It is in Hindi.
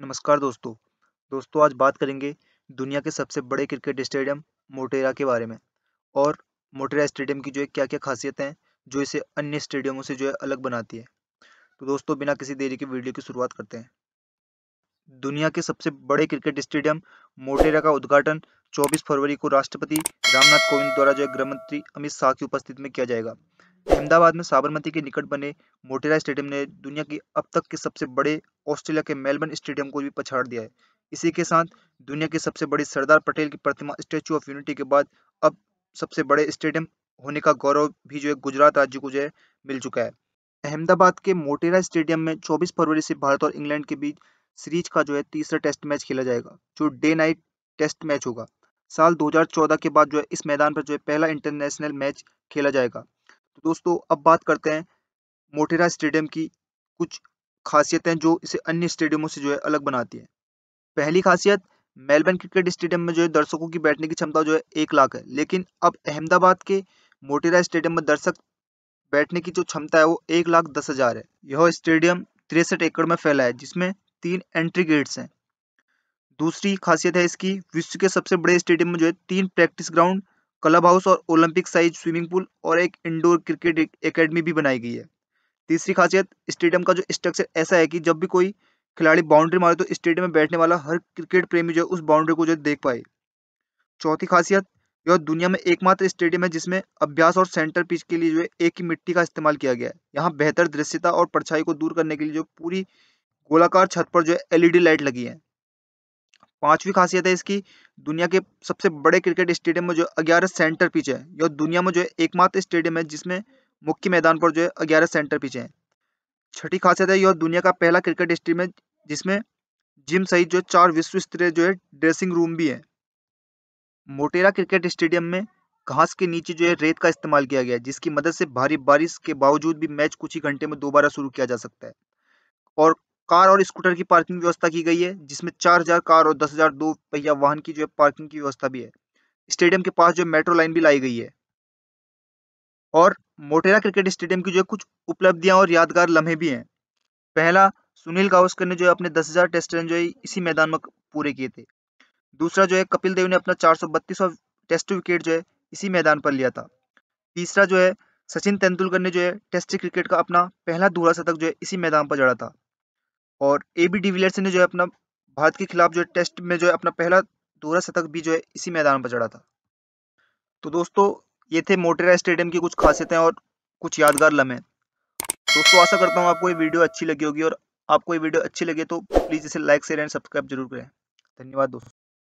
नमस्कार दोस्तों दोस्तों आज बात करेंगे दुनिया के सबसे बड़े क्रिकेट स्टेडियम मोटेरा के बारे में और मोटेरा स्टेडियम की जो है क्या क्या खासियतें हैं जो इसे अन्य स्टेडियमों से जो है अलग बनाती है तो दोस्तों बिना किसी देरी के वीडियो की शुरुआत करते हैं दुनिया के सबसे बड़े क्रिकेट स्टेडियम मोटेरा का उद्घाटन 24 फरवरी को राष्ट्रपति रामनाथ कोविंद द्वारा जो है गृह मंत्री अमित शाह की उपस्थिति में किया जाएगा अहमदाबाद में साबरमती के निकट बने मोटेरा स्टेडियम ने दुनिया की अब तक के सबसे बड़े ऑस्ट्रेलिया के मेलबर्न स्टेडियम को भी पछाड़ दिया है इसी के साथ दुनिया की सबसे बड़ी सरदार पटेल की प्रतिमा स्टैचू ऑफ यूनिटी के बाद अब सबसे बड़े स्टेडियम होने का गौरव भी जो है गुजरात राज्य को जो है मिल चुका है अहमदाबाद के मोटेरा स्टेडियम में 24 फरवरी से भारत और इंग्लैंड के बीच सीरीज का जो है तीसरा टेस्ट मैच खेला जाएगा जो डे नाइट टेस्ट मैच होगा साल 2014 के बाद जो है इस मैदान पर जो है पहला इंटरनेशनल मैच खेला जाएगा तो दोस्तों अब बात करते हैं मोटेरा स्टेडियम की कुछ खासियतें जो इसे अन्य स्टेडियमों से जो है अलग बनाती है पहली खासियत मेलबर्न क्रिकेट स्टेडियम में जो है दर्शकों की बैठने की क्षमता जो है एक लाख है लेकिन अब अहमदाबाद के मोटेरा स्टेडियम में दर्शक बैठने की जो क्षमता है वो एक लाख दस हज़ार है यह स्टेडियम तिरसठ एकड़ में फैला है जिसमें तीन एंट्री गेट्स हैं दूसरी खासियत है इसकी विश्व के सबसे बड़े स्टेडियम में जो है तीन प्रैक्टिस ग्राउंड क्लब हाउस और ओलंपिक साइज स्विमिंग पूल और एक इंडोर क्रिकेट एकेडमी भी बनाई गई है तीसरी खासियत स्टेडियम का जो स्ट्रक्चर ऐसा है कि जब भी कोई खिलाड़ी बाउंड्री मारे तो स्टेडियम में बैठने वाला हर क्रिकेट प्रेमी जो है उस बाउंड्री को जो देख पाए चौथी खासियत यह दुनिया में एकमात्र स्टेडियम है जिसमें अभ्यास और सेंटर पिच के लिए जो है एक ही मिट्टी का इस्तेमाल किया गया है यहाँ बेहतर दृश्यता और परछाई को दूर करने के लिए जो पूरी गोलाकार छत पर जो है एलईडी लाइट e लगी है पांचवी खासियत है इसकी दुनिया के सबसे बड़े क्रिकेट स्टेडियम में जो ग्यारह सेंटर पिच है यह दुनिया में जो है एकमात्र स्टेडियम है जिसमें मुख्य मैदान पर जो है ग्यारह सेंटर पीछे हैं छठी खासियत है यह दुनिया का पहला क्रिकेट स्टेडियम है जिसमें जिम सहित जो चार विश्व स्तरीय जो है ड्रेसिंग रूम भी है मोटेरा क्रिकेट स्टेडियम में घास के नीचे जो है रेत का इस्तेमाल किया गया है जिसकी मदद से भारी बारिश के बावजूद भी मैच कुछ ही घंटे में दोबारा शुरू किया जा सकता है और कार और स्कूटर की पार्किंग व्यवस्था की गई है जिसमें चार हजार कार और दस हजार दो पहिया वाहन की जो है पार्किंग की व्यवस्था भी है स्टेडियम के पास जो मेट्रो लाइन भी लाई गई है और मोटेरा क्रिकेट स्टेडियम की जो है कुछ उपलब्धियां और यादगार लम्हे भी हैं पहला सुनील गावस्कर ने जो है अपने 10,000 टेस्ट रन जो है इसी मैदान में पूरे किए थे दूसरा जो है कपिल देव ने अपना चार टेस्ट विकेट जो है इसी मैदान पर लिया था तीसरा जो है सचिन तेंदुलकर ने जो है टेस्ट क्रिकेट का अपना पहला दूरा शतक जो है इसी मैदान पर जड़ा था और ए बी डिविलियर्स ने जो है अपना भारत के खिलाफ जो है टेस्ट में जो है अपना पहला दोहरा शतक भी जो है इसी मैदान पर जड़ा था तो दोस्तों ये थे मोटेरा स्टेडियम की कुछ खासियतें और कुछ यादगार लम्हे दोस्तों आशा करता हूँ आपको ये वीडियो अच्छी लगी होगी और आपको ये वीडियो अच्छी लगे तो प्लीज़ इसे लाइक शेयर एंड सब्सक्राइब जरूर करें धन्यवाद दोस्तों